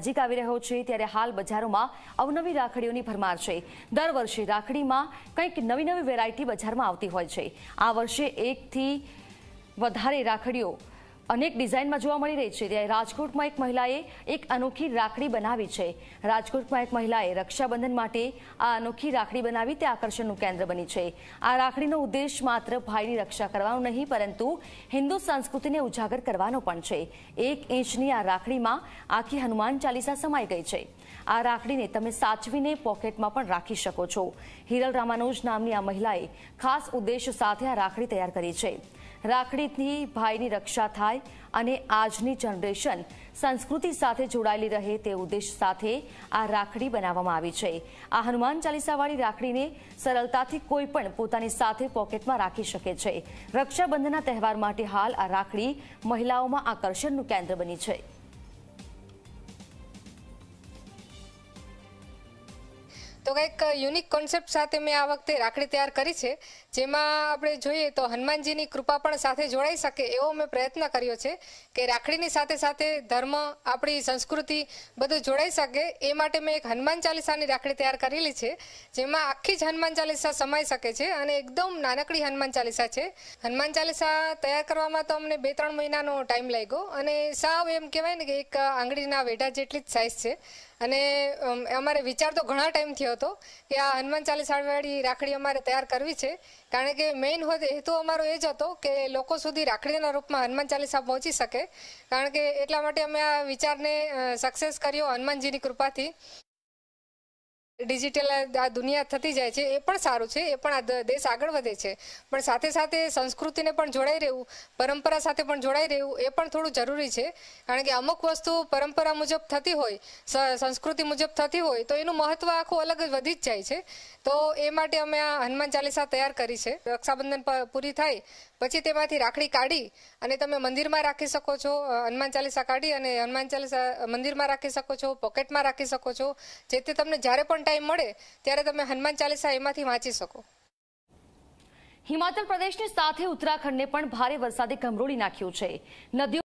નજીક આવી રહ્યો છે ત્યારે હાલ બજારોમાં અવનવી રાખડીઓની ભરમાર છે દર વર્ષે રાખડીમાં કંઈક નવી નવી વેરાયટી બજારમાં આવતી હોય છે આ વર્ષે એકથી વધારે રાખડીઓ અનેક ડિઝાઇનમાં જોવા મળી રહી છે ત્યારે રાજકોટમાં એક મહિલાએ એક અનોખી રાખડી બનાવી છે રાજકોટમાં એક મહિલાએ રક્ષાબંધન માટે આ અનોખી રાખડી બનાવી તે આકર્ષણનું કેન્દ્ર બની છે આ રાખડીનો ઉદ્દેશ માત્ર ભાઈની રક્ષા કરવાનો નહીં પરંતુ હિન્દુ સંસ્કૃતિને ઉજાગર કરવાનો પણ છે એક ઇંચની આ રાખડીમાં આખી હનુમાન ચાલીસા સમાઈ ગઈ છે આ રાખડીને તમે સાચવીને પોકેટમાં પણ રાખી શકો છો હિરલ રામાનુજ નામની આ મહિલાએ ખાસ ઉદ્દેશ સાથે આ રાખડી તૈયાર કરી છે રાખડીથી ભાઈની રક્ષા થાય અને આજની જનરેશન સંસ્કૃતિ સાથે જોડાયેલી રહે તે ઉદ્દેશ સાથે આ રાખડી બનાવવામાં આવી છે આ હનુમાન ચાલીસાવાળી રાખડીને સરળતાથી કોઈ પણ પોતાની સાથે પોકેટમાં રાખી શકે છે રક્ષાબંધનના તહેવાર માટે હાલ આ રાખડી મહિલાઓમાં આકર્ષણનું કેન્દ્ર બની છે તો કંઈક યુનિક કોન્સેપ્ટ સાથે મેં આ વખતે રાખડી તૈયાર કરી છે જેમાં આપણે જોઈએ તો હનુમાનજીની કૃપા પણ સાથે જોડાઈ શકે એવો મેં પ્રયત્ન કર્યો છે કે રાખડીની સાથે સાથે ધર્મ આપણી સંસ્કૃતિ બધું જોડાઈ શકે એ માટે મેં એક હનુમાન ચાલીસાની રાખડી તૈયાર કરેલી છે જેમાં આખી જ હનુમાન ચાલીસા સમાઈ શકે છે અને એકદમ નાનકડી હનુમાન ચાલીસા છે હનુમાન ચાલીસા તૈયાર કરવામાં તો અમને બે ત્રણ મહિનાનો ટાઈમ લાગ્યો અને સાવ એમ કહેવાય ને કે એક આંગળીના વેઢા જેટલી જ સાઇઝ છે અને અમારે વિચાર તો ઘણા ટાઈમ થયો હતો કે આ હનુમાન ચાલીસાવાળી રાખડી અમારે તૈયાર કરવી છે કારણ કે મેઇન હેતુ અમારો એ જ હતો કે લોકો સુધી રાખડીના રૂપમાં હનુમાન ચાલીસા પહોંચી શકે કારણ કે એટલા માટે અમે આ વિચારને સક્સેસ કર્યો હનુમાનજીની કૃપાથી ડિજિટલ આ દુનિયા થતી જાય છે એ પણ સારું છે એ પણ આ દેશ આગળ વધે છે પણ સાથે સાથે સંસ્કૃતિને પણ જોડાઈ રહેવું પરંપરા સાથે પણ જોડાઈ રહેવું એ પણ થોડું જરૂરી છે કારણ કે અમુક વસ્તુ પરંપરા મુજબ થતી હોય સંસ્કૃતિ મુજબ થતી હોય તો એનું મહત્વ આખું અલગ જ વધી જ જાય છે તો એ માટે અમે આ હનુમાન ચાલીસા તૈયાર કરી છે રક્ષાબંધન પૂરી થાય પછી તેમાંથી રાખડી કાઢી અને તમે મંદિરમાં રાખી શકો છો હનુમાન ચાલીસા કાઢી અને હનુમાન ચાલીસા મંદિરમાં રાખી શકો છો પોકેટમાં રાખી શકો છો જેથી તમને જ્યારે પણ ટાઈમ મળે ત્યારે તમે હનુમાન ચાલીસા એમાંથી વાંચી શકો હિમાચલ પ્રદેશની સાથે ઉત્તરાખંડને પણ ભારે વરસાદે ગમરોળી નાખ્યું છે નદીઓ